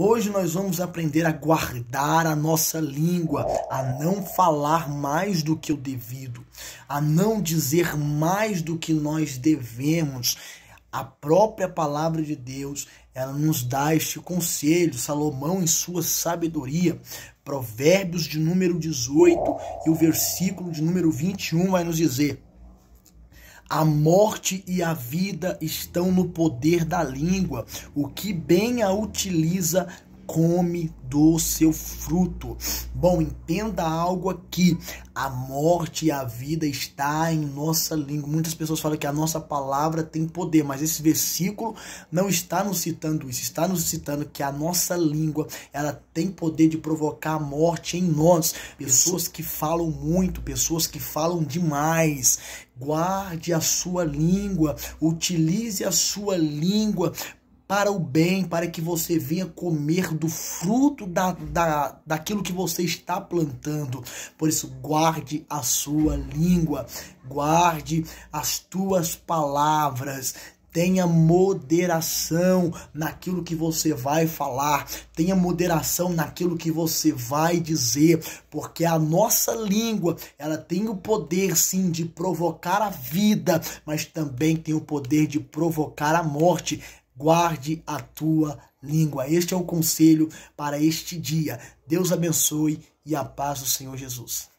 Hoje nós vamos aprender a guardar a nossa língua, a não falar mais do que o devido, a não dizer mais do que nós devemos. A própria palavra de Deus, ela nos dá este conselho, Salomão em sua sabedoria. Provérbios de número 18 e o versículo de número 21 vai nos dizer: a morte e a vida estão no poder da língua. O que bem a utiliza come do seu fruto. Bom, entenda algo aqui. A morte e a vida está em nossa língua. Muitas pessoas falam que a nossa palavra tem poder, mas esse versículo não está nos citando isso, está nos citando que a nossa língua, ela tem poder de provocar a morte em nós. Pessoas que falam muito, pessoas que falam demais. Guarde a sua língua, utilize a sua língua para o bem, para que você venha comer do fruto da, da, daquilo que você está plantando. Por isso, guarde a sua língua, guarde as tuas palavras. Tenha moderação naquilo que você vai falar, tenha moderação naquilo que você vai dizer, porque a nossa língua, ela tem o poder sim de provocar a vida, mas também tem o poder de provocar a morte guarde a tua língua. Este é o conselho para este dia. Deus abençoe e a paz do Senhor Jesus.